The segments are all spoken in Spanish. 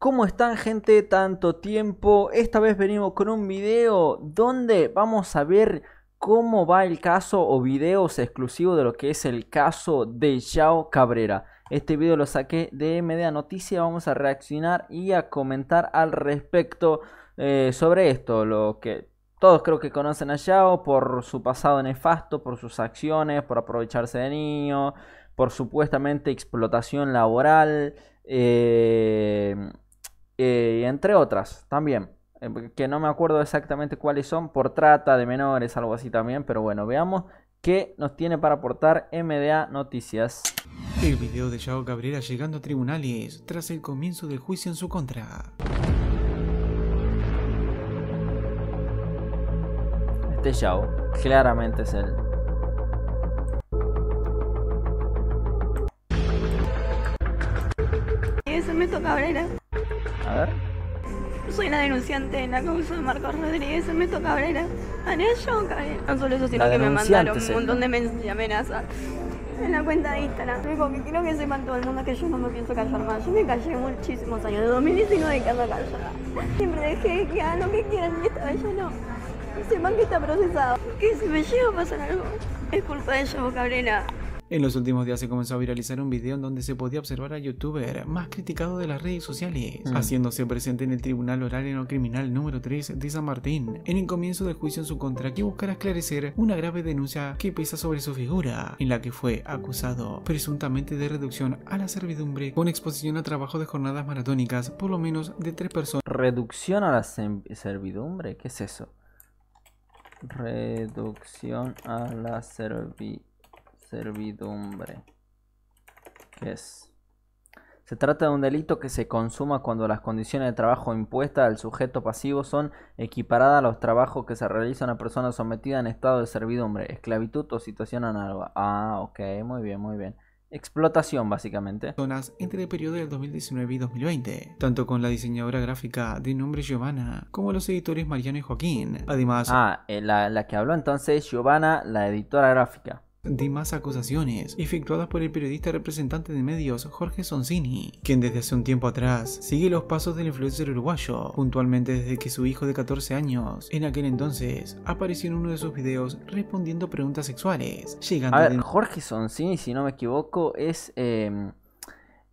¿Cómo están gente? Tanto tiempo. Esta vez venimos con un video donde vamos a ver cómo va el caso o videos exclusivos de lo que es el caso de Yao Cabrera. Este video lo saqué de Media Noticia, vamos a reaccionar y a comentar al respecto eh, sobre esto, lo que todos creo que conocen a Yao por su pasado nefasto, por sus acciones, por aprovecharse de niños, por supuestamente explotación laboral. Eh, eh, entre otras también, eh, que no me acuerdo exactamente cuáles son, por trata de menores, algo así también, pero bueno, veamos qué nos tiene para aportar MDA Noticias. El video de Yao Cabrera llegando a tribunales tras el comienzo del juicio en su contra. Este Yao, claramente es él. Eso me toca Cabrera. A ver. Soy la denunciante en la causa de Marcos Rodríguez, Ernesto Cabrera, Anello Cabrera. No solo eso, sino que me mandaron un montón de amenazas en la cuenta de Instagram. Digo que quiero que sepan todo el mundo que yo no me pienso callar más. Yo me callé muchísimos años, de 2019 que ando callada. Siempre dejé que hagan lo que quieran y esta vez yo no. Sepan que está procesado. Que si me llega a pasar algo, es culpa de yo, Cabrera. En los últimos días se comenzó a viralizar un video en donde se podía observar al youtuber más criticado de las redes sociales, mm. haciéndose presente en el Tribunal Horario Criminal número 3 de San Martín, en el comienzo del juicio en su contra que buscará esclarecer una grave denuncia que pesa sobre su figura, en la que fue acusado presuntamente de reducción a la servidumbre con exposición a trabajo de jornadas maratónicas por lo menos de tres personas. ¿Reducción a la servidumbre? ¿Qué es eso? Reducción a la servidumbre servidumbre. ¿Qué es? Se trata de un delito que se consuma cuando las condiciones de trabajo impuestas al sujeto pasivo son equiparadas a los trabajos que se realizan a personas sometidas en estado de servidumbre, esclavitud o situación análoga. Ah, ok, muy bien, muy bien explotación básicamente. Zonas entre el periodo del 2019 y 2020, tanto con la diseñadora gráfica de nombre Giovanna como los editores Mariano y Joaquín. Además... Ah, eh, la, la que habló entonces es Giovanna, la editora gráfica de más acusaciones efectuadas por el periodista representante de medios Jorge Sonsini, quien desde hace un tiempo atrás sigue los pasos del influencer uruguayo, puntualmente desde que su hijo de 14 años, en aquel entonces, apareció en uno de sus videos respondiendo preguntas sexuales, llegando a Jorge Sonsini, si no me equivoco, es em,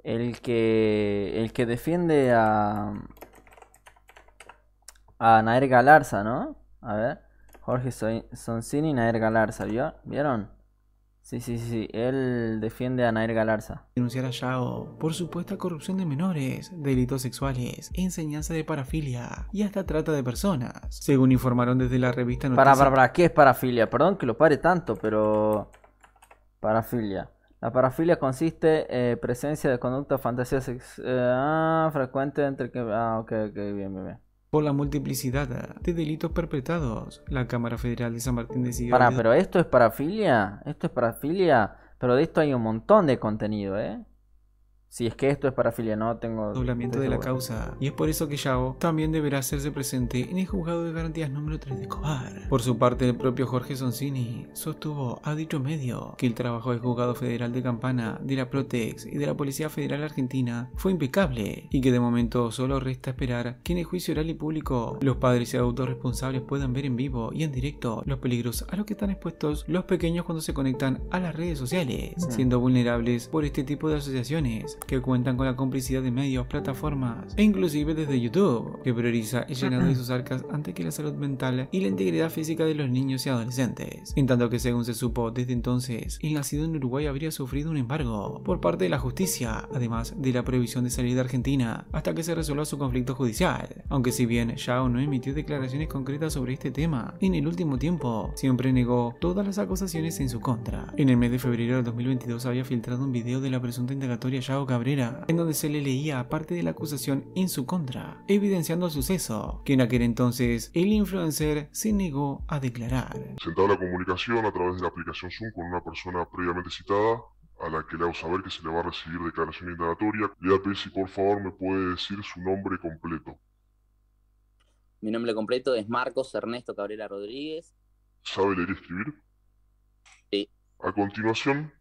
el que el que defiende a a Naer Galarza, ¿no? A ver. Jorge Soncini y Naer Galarza, ¿vieron? Sí, sí, sí, él defiende a Nair Galarza. Denunciar a Yao por supuesta corrupción de menores, delitos sexuales, enseñanza de parafilia y hasta trata de personas, según informaron desde la revista Noticias. Para, para, ¿qué es parafilia? Perdón que lo pare tanto, pero... Parafilia. La parafilia consiste en eh, presencia de conducta fantasía sex... Eh, ah, frecuente entre que... Ah, ok, ok, bien, bien, bien por la multiplicidad de delitos perpetrados. La Cámara Federal de San Martín decidió... Para, pero esto es parafilia, esto es para filia, pero de esto hay un montón de contenido, ¿eh? Si es que esto es filia, no tengo. Doblamiento de la causa. Y es por eso que Yao también deberá hacerse presente en el juzgado de garantías número 3 de Cobar. Por su parte, el propio Jorge Sonsini sostuvo a dicho medio que el trabajo del juzgado federal de Campana, de la Protex y de la Policía Federal Argentina fue impecable y que de momento solo resta esperar que en el juicio oral y público los padres y adultos responsables puedan ver en vivo y en directo los peligros a los que están expuestos los pequeños cuando se conectan a las redes sociales, siendo vulnerables por este tipo de asociaciones que cuentan con la complicidad de medios, plataformas e inclusive desde YouTube, que prioriza el llenado de sus arcas antes que la salud mental y la integridad física de los niños y adolescentes. En tanto que según se supo desde entonces, el nacido en Uruguay habría sufrido un embargo por parte de la justicia, además de la prohibición de salir de Argentina hasta que se resuelva su conflicto judicial. Aunque si bien Yao no emitió declaraciones concretas sobre este tema, en el último tiempo siempre negó todas las acusaciones en su contra. En el mes de febrero de 2022 había filtrado un video de la presunta indagatoria Yao en donde se le leía parte de la acusación en su contra, evidenciando el suceso, que en aquel entonces el influencer se negó a declarar. a la comunicación a través de la aplicación Zoom con una persona previamente citada, a la que le hago saber que se le va a recibir declaración indagatoria. Le voy si por favor me puede decir su nombre completo. Mi nombre completo es Marcos Ernesto Cabrera Rodríguez. ¿Sabe leer y escribir? Sí. A continuación,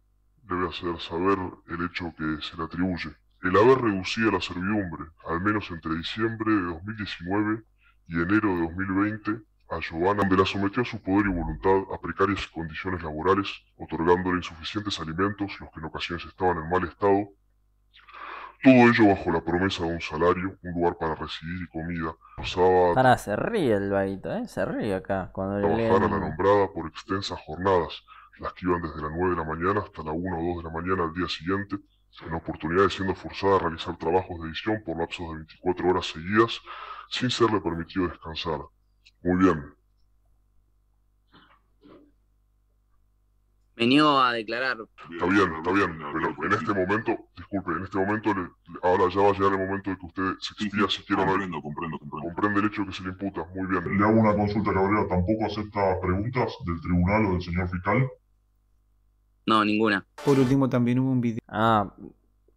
debe hacer saber el hecho que se le atribuye. El haber reducido la servidumbre, al menos entre diciembre de 2019 y enero de 2020, a Giovanna, donde la sometió a su poder y voluntad a precarias condiciones laborales, otorgándole insuficientes alimentos, los que en ocasiones estaban en mal estado, todo ello bajo la promesa de un salario, un lugar para recibir y comida. se ríe el vaguito, ¿eh? Se ríe acá. Cuando le nombrada por extensas jornadas, las que iban desde las 9 de la mañana hasta la 1 o 2 de la mañana al día siguiente, en oportunidad de siendo forzada a realizar trabajos de edición por lapsos de 24 horas seguidas, sin serle permitido descansar. Muy bien. Venido a declarar. Está bien, está bien, pero en este momento, disculpe, en este momento, ahora ya va a llegar el momento de que usted se quiera si comprendo, comprendo, comprendo. Comprende el hecho que se le imputa, muy bien. Le hago una consulta, Cabrera, ¿tampoco acepta preguntas del tribunal o del señor fiscal? No, ninguna. Por último también hubo un video. Ah,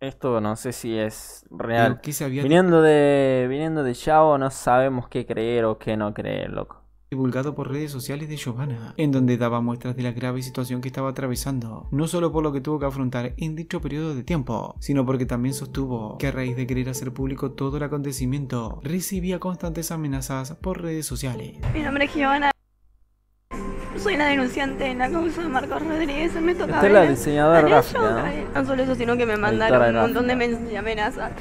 esto no sé si es real. viniendo de viniendo de Yao no sabemos qué creer o qué no creer, loco. Divulgado por redes sociales de Giovanna, en donde daba muestras de la grave situación que estaba atravesando, no solo por lo que tuvo que afrontar en dicho periodo de tiempo, sino porque también sostuvo que a raíz de querer hacer público todo el acontecimiento, recibía constantes amenazas por redes sociales. Mi nombre es Giovanna. Soy una denunciante en la causa de Marcos Rodríguez, me toca Esta es la diseñadora gráfica, ¿no? ¿no? solo eso, sino que me mandaron un montón de amenazas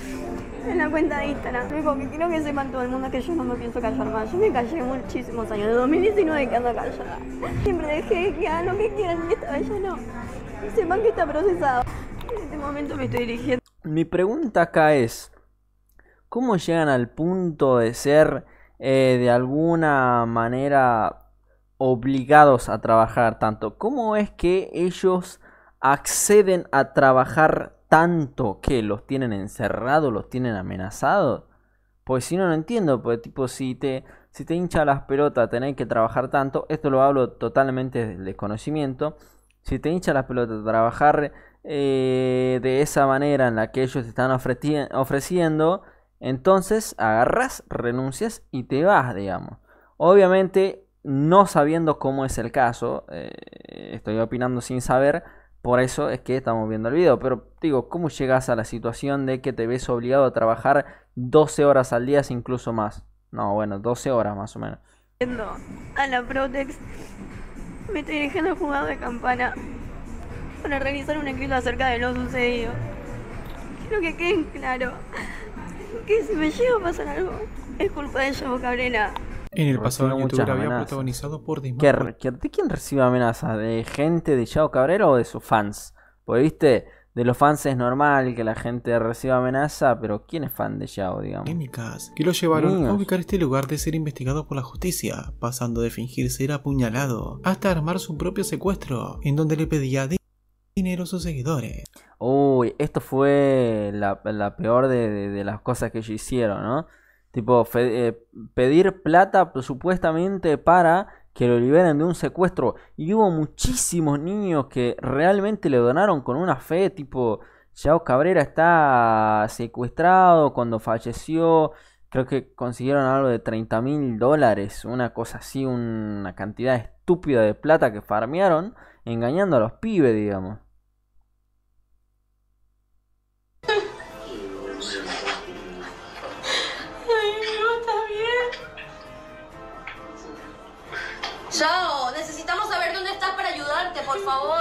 en la cuenta de Instagram. Dijo que quiero que sepan todo el mundo que yo no me pienso callar más. Yo me callé muchísimos años, de 2019 que ando callada. Siempre dejé que hagan lo que quieran y esta vez ya no. sepan que está procesado. En este momento me estoy dirigiendo. Mi pregunta acá es, ¿cómo llegan al punto de ser eh, de alguna manera obligados a trabajar tanto? ¿Cómo es que ellos acceden a trabajar tanto que los tienen encerrados, los tienen amenazados? Pues si no, lo entiendo, pues tipo si te, si te hincha las pelotas tener que trabajar tanto, esto lo hablo totalmente de desconocimiento, si te hincha las pelotas trabajar eh, de esa manera en la que ellos te están ofreciendo, entonces agarras, renuncias y te vas, digamos. Obviamente no sabiendo cómo es el caso, eh, estoy opinando sin saber, por eso es que estamos viendo el video. Pero digo, ¿cómo llegas a la situación de que te ves obligado a trabajar 12 horas al día, incluso más? No, bueno, 12 horas más o menos. A la Protex me estoy dejando jugado de campana para realizar un escrito acerca de lo sucedido. Quiero que queden claro que si me llega a pasar algo es culpa de Yabo Cabrera. En el pasado había protagonizado por ¿De quién recibe amenazas? ¿De gente de Chao Cabrera o de sus fans? Porque viste, de los fans es normal que la gente reciba amenaza, pero ¿quién es fan de Yao, digamos? Químicas, que lo llevaron a ubicar este lugar de ser investigado por la justicia, pasando de fingir ser apuñalado hasta armar su propio secuestro, en donde le pedía dinero a sus seguidores. Uy, esto fue la, peor de, de, de las cosas que ellos hicieron, ¿no? Tipo, eh, pedir plata pues, supuestamente para que lo liberen de un secuestro. Y hubo muchísimos niños que realmente le donaron con una fe, tipo, Chao Cabrera está secuestrado cuando falleció. Creo que consiguieron algo de 30 mil dólares, una cosa así, una cantidad estúpida de plata que farmearon, engañando a los pibes, digamos. Chao, necesitamos saber dónde estás para ayudarte, por favor.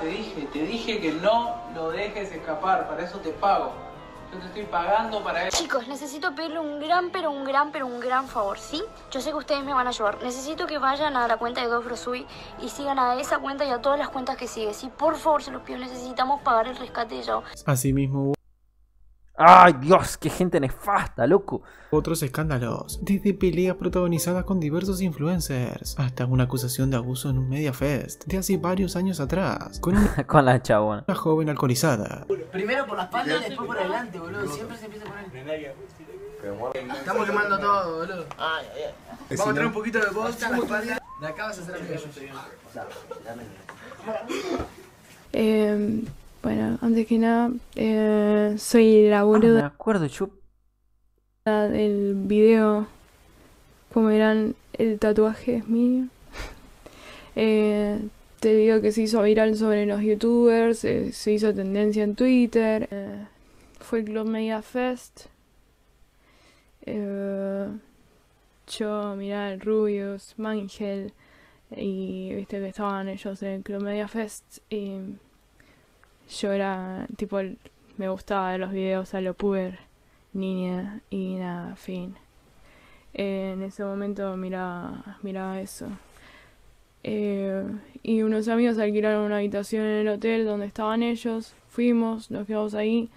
Te dije, te dije que no lo dejes escapar, para eso te pago. Yo te estoy pagando para eso. Chicos, necesito pedirle un gran, pero un gran, pero un gran favor, ¿sí? Yo sé que ustedes me van a ayudar. Necesito que vayan a la cuenta de Gofrosui y sigan a esa cuenta y a todas las cuentas que sigue, ¿sí? Por favor, se los pido, necesitamos pagar el rescate de Así Asimismo, ¡Ay, Dios! ¡Qué gente nefasta, loco! Otros escándalos, desde peleas protagonizadas con diversos influencers, hasta una acusación de abuso en un Media Fest de hace varios años atrás, con una, con la chabona. Una joven alcoholizada. Primero por la espalda, y después por adelante, boludo. Siempre se empieza por poner. Estamos quemando todo, boludo. Ay, ay, Vamos a traer un poquito de voz a la espalda. De acá vas a hacer a Eh. Bueno, antes que nada, eh, soy la ah, boluda. Ah, acuerdo, yo. El video, como eran el tatuaje es mío. Eh, te digo que se hizo viral sobre los youtubers, eh, se hizo tendencia en Twitter. fue el Club Media Fest. yo, mirá, Rubius, Mangel, y viste que estaban ellos en el Club Media Fest. Y yo era tipo, me gustaba los videos a lo puber, niña y nada, fin. Eh, en ese momento miraba, miraba eso. Eh, y unos amigos alquilaron una habitación en el hotel donde estaban ellos. Fuimos, nos quedamos ahí.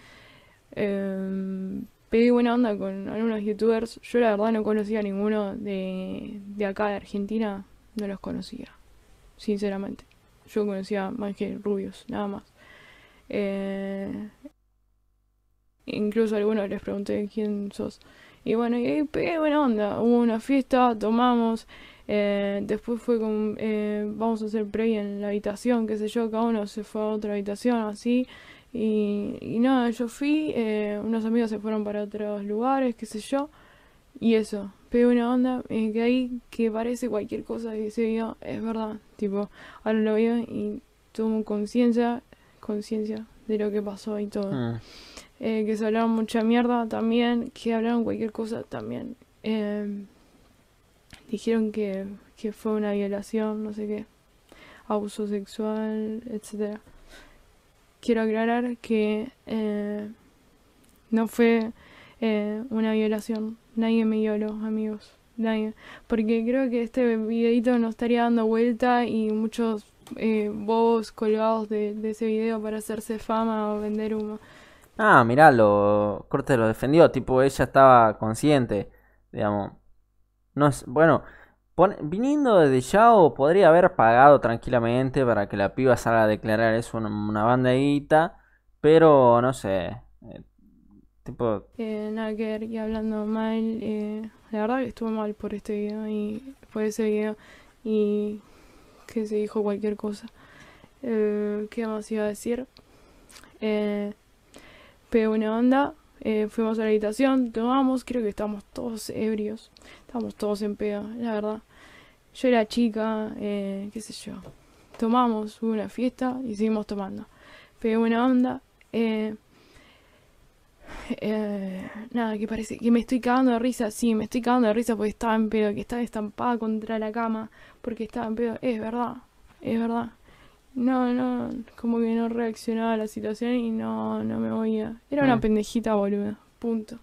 Eh, pedí buena onda con algunos youtubers. Yo la verdad no conocía a ninguno de, de acá de Argentina. No los conocía, sinceramente. Yo conocía más que rubios, nada más. Eh, incluso algunos les pregunté quién sos. Y bueno, y ahí pegué buena onda. Hubo una fiesta, tomamos. Eh, después fue con. Eh, vamos a hacer play en la habitación, Que sé yo. Cada uno se fue a otra habitación, así. Y, nada, yo fui. Eh, unos amigos se fueron para otros lugares, qué sé yo. Y eso, pegué una onda. que ahí que parece cualquier cosa que se vio, es verdad. Tipo, ahora lo veo y tomo conciencia conciencia de lo que pasó y todo. Ah. Eh, que se hablaron mucha mierda también, que hablaron cualquier cosa también. Em, dijeron que, fue una violación, no sé qué, abuso sexual, etcétera Quiero aclarar que eh, no fue eh, una violación, nadie me violó, amigos, nadie. Porque creo que este videito no estaría dando vuelta y muchos eh, bobos colgados de, ese video para hacerse fama o vender humo. Ah, mirá, lo, Corte lo defendió, tipo, ella estaba consciente, digamos. No es, bueno, viniendo de Yao, podría haber pagado tranquilamente para que la piba salga a declarar eso una, una pero no sé. Eh, tipo... Eh, y hablando mal, eh, la verdad que estuvo mal por este video y por ese video. Y que se dijo cualquier cosa. Eh, ¿Qué más iba a decir? Eh, pero una onda eh, fuimos a la habitación, tomamos, creo que estábamos todos ebrios, estábamos todos en pedo, la verdad. Yo era chica, qué sé yo. Tomamos, hubo una fiesta y seguimos tomando. Pero una onda eh, nada, que parece que me estoy cagando de risa. Sí, me estoy cagando de risa porque estaba en pedo, que estaba estampada contra la cama, porque estaba en pedo. Es verdad, es verdad. No, no, como que no reaccionaba a la situación y no, no me oía Era una mm. pendejita boluda, punto.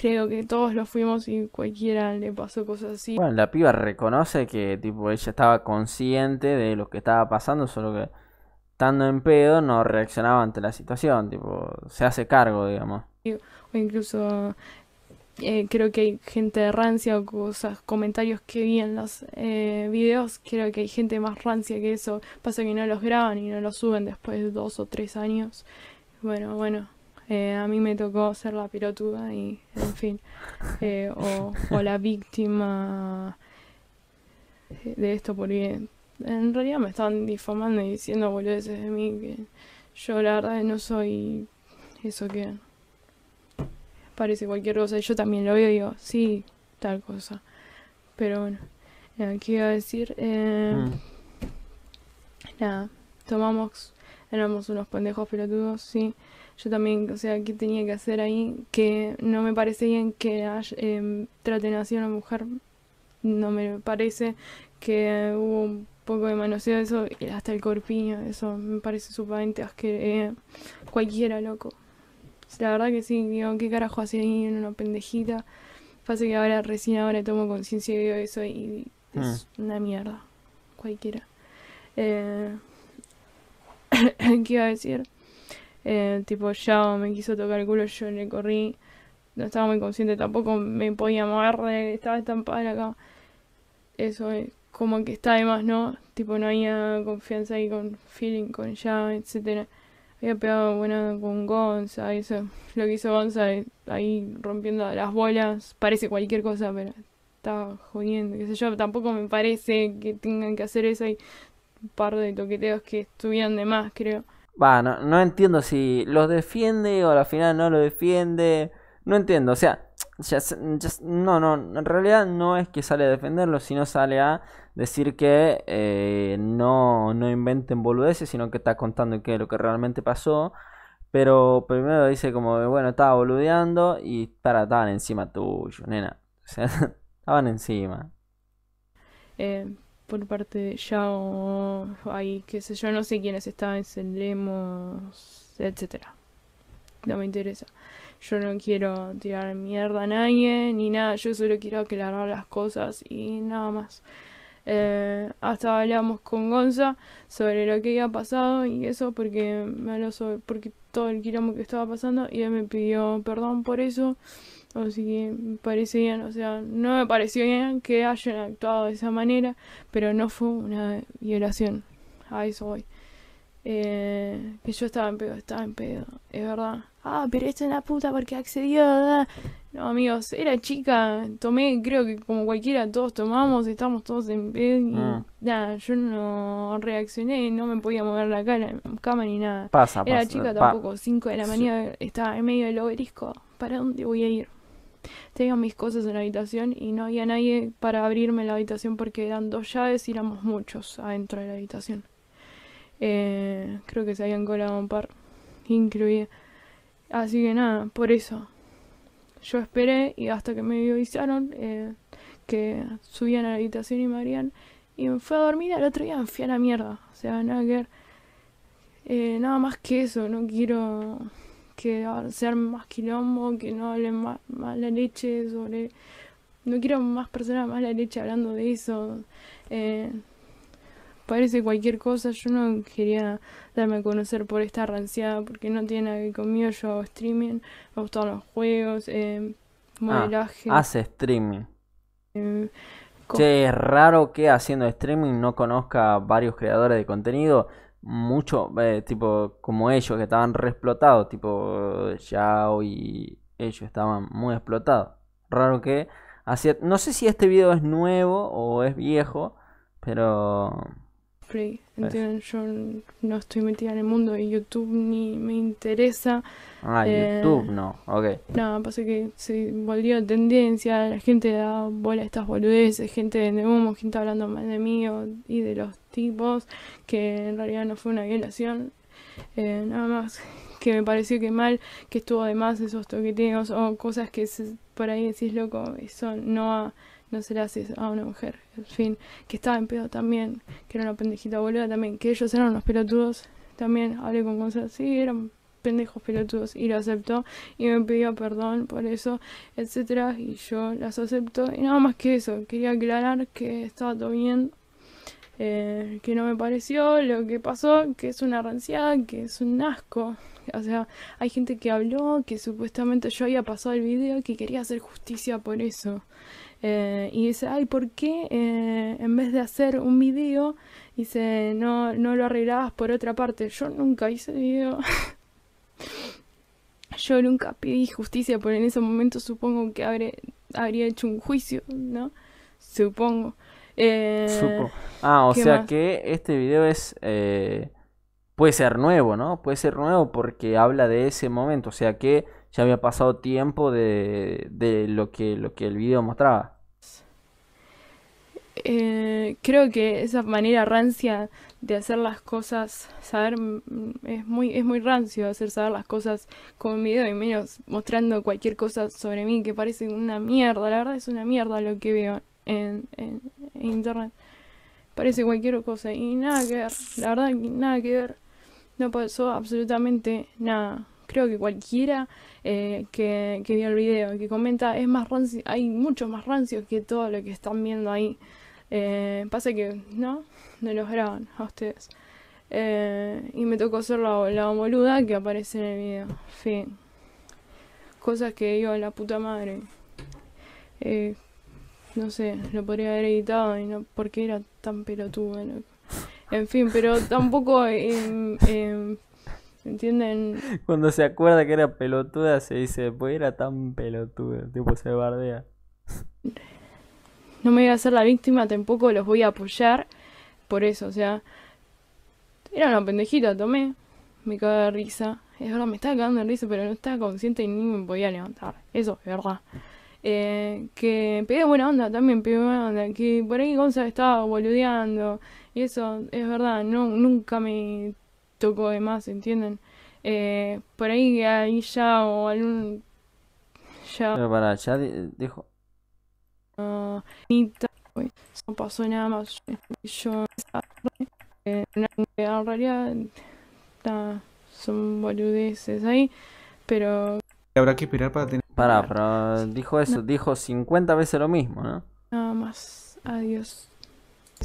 Creo que todos lo fuimos y cualquiera le pasó cosas así. Bueno, la piba reconoce que tipo ella estaba consciente de lo que estaba pasando, solo que estando en pedo, no reaccionaba ante la situación, tipo, se hace cargo, digamos. O incluso eh, creo que hay gente de rancia o cosas, comentarios que vi en los eh, videos, creo que hay gente más rancia que eso, pasa que no los graban y no los suben después de dos o tres años. Bueno, bueno, eh, a mí me tocó ser la pirotuda y, en fin, eh, o, la víctima de esto por bien en realidad me están difamando y diciendo boludeces de mí que yo la verdad no soy eso que parece cualquier cosa. Y Yo también lo veo y digo, sí, tal cosa. Pero bueno, ¿qué iba a decir? Eh, mm. Nada, tomamos, éramos unos pendejos pelotudos, sí. Yo también, o sea, ¿qué tenía que hacer ahí? Que no me parece bien que em, traten así a una mujer. No me parece que hubo un poco de manoseo, eso, hasta el corpiño, eso me parece sumamente asqueroso. Eh, cualquiera, loco. La verdad que sí, digo, ¿qué carajo hace en una pendejita? Pasa que ahora, recién ahora tomo conciencia y eso y es mm. una mierda. Cualquiera. Eh, ¿Qué iba a decir? Eh, tipo, ya me quiso tocar el culo, yo le corrí. No estaba muy consciente tampoco, me podía mover, estaba estampada acá. Eso es como que está de más, ¿no? Tipo, no había confianza ahí con Feeling, con Ya, etcétera. Había pegado buena con Gonza, eso. Lo que hizo Gonza eh, ahí rompiendo las bolas, parece cualquier cosa, pero está jodiendo, qué sé yo. Tampoco me parece que tengan que hacer eso. Hay un par de toqueteos que estuvieron de más, creo. Va, no, entiendo si los defiende o al final no lo defiende. No entiendo, o sea, no, no, en realidad no es que sale a defenderlo, sino sale a decir que eh, no, inventen boludeces, sino que está contando es lo que realmente pasó. Pero primero dice como, bueno, estaba boludeando y para, estaban encima tuyo, nena. O sea, estaban encima. Eh, por parte de Yao, hay qué sé yo, no sé quiénes estaban, Lemos, etcétera. No me interesa. Yo no quiero tirar mierda a nadie ni nada. Yo solo quiero aclarar las cosas y nada más. Eh, hasta hablamos con Gonza sobre lo que había pasado y eso porque me habló sobre porque todo el quilombo que estaba pasando y él me pidió perdón por eso. Así que me parece bien, o sea, no me pareció bien que hayan actuado de esa manera, pero no fue una violación. A eso voy. Eh, que yo estaba en pedo, estaba en pedo, es verdad. Ah, pero esto es una puta porque accedió. ¿verdad? No, amigos, era chica, tomé, creo que como cualquiera, todos tomamos, estamos todos en pie. Ah. nada, yo no reaccioné, no me podía mover la cara, cama ni nada. Pasa, Era chica tampoco, 5 de la mañana estaba en medio del obelisco, ¿para dónde voy a ir? Tenía mis cosas en la habitación y no había nadie para abrirme la habitación porque eran dos llaves y éramos muchos adentro de la habitación. Eh, creo que se habían colado un par, incluía. Así que nada, por eso yo esperé y hasta que me avisaron eh, que subían a la habitación y me harían Y me fui a dormir al otro día me fui a la mierda. O sea, nada eh, nada más que eso, no quiero que sean más quilombo, que no hablen más, más la leche sobre... No quiero más personas más la leche hablando de eso. Eh, parece cualquier cosa. Yo no quería darme a conocer por esta ranciada porque no tiene nada que ver conmigo. Yo hago streaming, me gustan los juegos, eh, modelaje. Ah, hace streaming. Eh, es raro que haciendo streaming no conozca a varios creadores de contenido. Mucho, eh, tipo, como ellos que estaban re explotados, tipo, ya y ellos estaban muy explotados. Raro que. hacía No sé si este video es nuevo o es viejo, pero yo no estoy metida en el mundo de YouTube ni me interesa. Ah, eh, YouTube no, ok. No, pasa que se volvió tendencia, la gente da bola a estas boludeces, gente de humo, gente hablando mal de mí y de los tipos, que en realidad no fue una violación, eh, nada más que me pareció que mal, que estuvo de más esos toqueteos o cosas que por ahí decís loco, son no no le a una mujer, en fin, que estaba en pedo también, que era una pendejita boluda también, que ellos eran unos pelotudos, también hablé con cosas sí, eran pendejos pelotudos y lo aceptó y me pidió perdón por eso, etcétera y yo las acepto y nada más que eso, quería aclarar que estaba todo bien, eh, que no me pareció lo que pasó, que es una ranciada, que es un asco. O sea, hay gente que habló que supuestamente yo había pasado el video que quería hacer justicia por eso. Eh, y dice, ay, ¿por qué eh, en vez de hacer un video, dice, no, no lo arreglabas por otra parte? Yo nunca hice video. yo nunca pedí justicia, por en ese momento supongo que habría hecho un juicio, ¿no? Supongo. Eh, Supo. Ah, o sea que este video es... Eh, puede ser nuevo, ¿no? Puede ser nuevo porque habla de ese momento, o sea que ya había pasado tiempo de, de lo, que, lo que el video mostraba. Eh, creo que esa manera rancia de hacer las cosas, saber, mm, es muy, es muy rancio hacer saber las cosas con un video y menos mostrando cualquier cosa sobre mí que parece una mierda, la verdad es una mierda lo que veo en, internet. Parece cualquier cosa. Y nada que ver. La verdad, nada que ver. No pasó absolutamente nada. Creo que cualquiera eh, que, que vio el video, que comenta, es más rancio. Hay muchos más rancios que todo lo que están viendo ahí. Eh, pasa que, ¿no? No los graban a ustedes. Eh, y me tocó ser la, boluda que aparece en el video. Fin. Cosas que digo, la puta madre. No sé, lo podría haber editado y no porque era tan pelotudo. En fin, pero tampoco eh, ¿Entienden? Cuando se acuerda que era pelotuda, se dice, pues era tan pelotuda, tipo se bardea. No me voy a hacer la víctima, tampoco los voy a apoyar. Por eso, o sea, era una pendejita, tomé, me caga de risa. Es verdad, me estaba cagando de risa, pero no estaba consciente y ni me podía levantar. Eso es verdad. Eh, que pide buena onda también, pide buena onda, que por ahí Gonza estaba boludeando, y eso es verdad, no, nunca me tocó de más, ¿entienden? Eh, por ahí, ya o algún... Ya... para, ya dijo... Pues, no pasó nada más. Yo eh, en realidad son boludeces ahí, pero... Habrá que esperar para tener Pará, pero dijo eso, dijo 50 veces lo mismo, ¿no? Nada más. Adiós.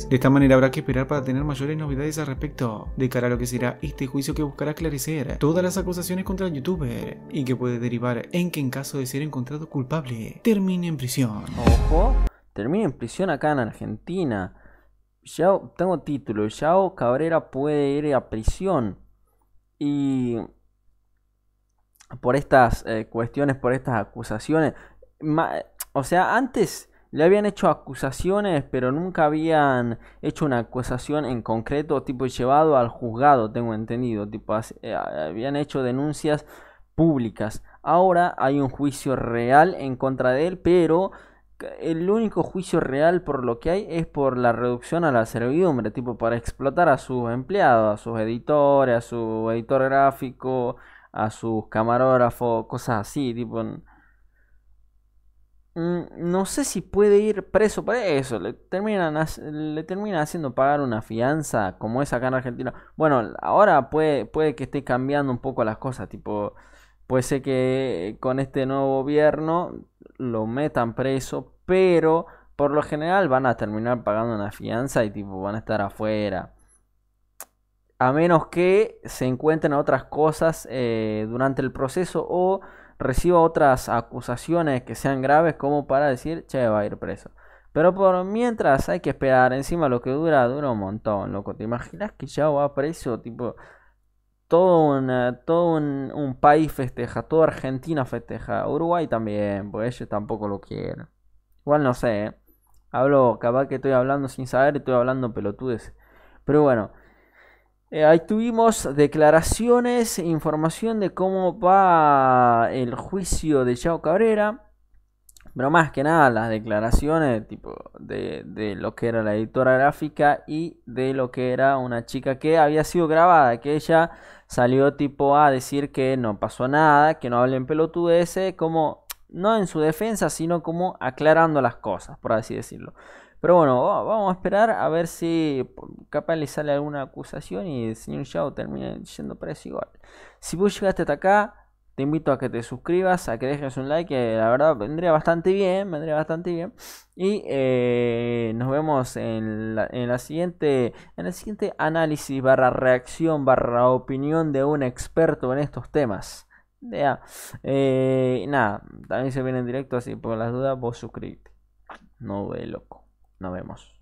De esta manera habrá que esperar para tener mayores novedades al respecto, de cara a lo que será este juicio que buscará esclarecer todas las acusaciones contra el youtuber y que puede derivar en que en caso de ser encontrado culpable, termine en prisión. Ojo, termine en prisión acá en Argentina. Ya tengo título, Yao Cabrera puede ir a prisión. Y por estas eh, cuestiones, por estas acusaciones. o sea, antes le habían hecho acusaciones, pero nunca habían hecho una acusación en concreto, tipo llevado al juzgado, tengo entendido, tipo eh, habían hecho denuncias públicas. Ahora hay un juicio real en contra de él, pero el único juicio real por lo que hay es por la reducción a la servidumbre, tipo para explotar a sus empleados, a sus editores, a su editor gráfico, a sus camarógrafos, cosas así, tipo... Mm, no sé si puede ir preso para eso. Le terminan, le termina haciendo pagar una fianza como es acá en Argentina. Bueno, ahora puede, puede que esté cambiando un poco las cosas. Tipo, puede ser que con este nuevo gobierno lo metan preso, pero por lo general van a terminar pagando una fianza y tipo van a estar afuera a menos que se encuentren otras cosas eh, durante el proceso o reciba otras acusaciones que sean graves como para decir, che, va a ir preso. Pero por mientras hay que esperar, encima lo que dura, dura un montón, loco. ¿Te imaginas que ya va preso? Tipo, todo, eh, todo un, país festeja, toda Argentina festeja, Uruguay también, pues ellos tampoco lo quieren. Igual no sé, ¿eh? hablo, capaz que estoy hablando sin saber, estoy hablando pelotudes. Pero bueno, eh, ahí tuvimos declaraciones, información de cómo va el juicio de Chao Cabrera. Pero más que nada las declaraciones tipo, de, lo que era la editora gráfica y de lo que era una chica que había sido grabada, que ella salió tipo a decir que no pasó nada, que no hablen pelotudeces, como no en su defensa, sino como aclarando las cosas, por así decirlo. Pero bueno, vamos a esperar a ver si capaz le sale alguna acusación y el señor Yao termina yendo preso igual. Si vos llegaste hasta acá, te invito a que te suscribas, a que dejes un like, que eh, la verdad vendría bastante bien, vendría bastante bien. Y eh, nos vemos en la, siguiente, en el siguiente análisis barra reacción barra opinión de un experto en estos temas. Ya, eh, nada, también se viene en directo, así por las dudas vos suscríbete. No ve loco. Nos vemos.